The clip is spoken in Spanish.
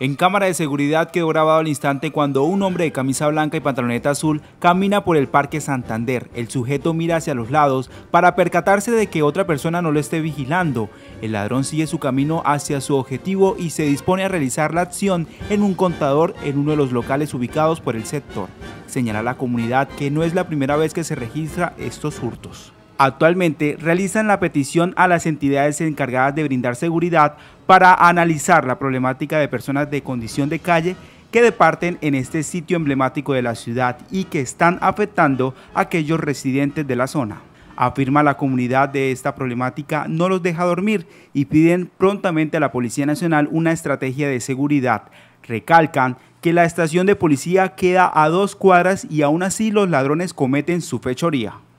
En cámara de seguridad quedó grabado el instante cuando un hombre de camisa blanca y pantaloneta azul camina por el Parque Santander. El sujeto mira hacia los lados para percatarse de que otra persona no lo esté vigilando. El ladrón sigue su camino hacia su objetivo y se dispone a realizar la acción en un contador en uno de los locales ubicados por el sector. Señala la comunidad que no es la primera vez que se registra estos hurtos. Actualmente realizan la petición a las entidades encargadas de brindar seguridad para analizar la problemática de personas de condición de calle que departen en este sitio emblemático de la ciudad y que están afectando a aquellos residentes de la zona. Afirma la comunidad de esta problemática no los deja dormir y piden prontamente a la Policía Nacional una estrategia de seguridad. Recalcan que la estación de policía queda a dos cuadras y aún así los ladrones cometen su fechoría.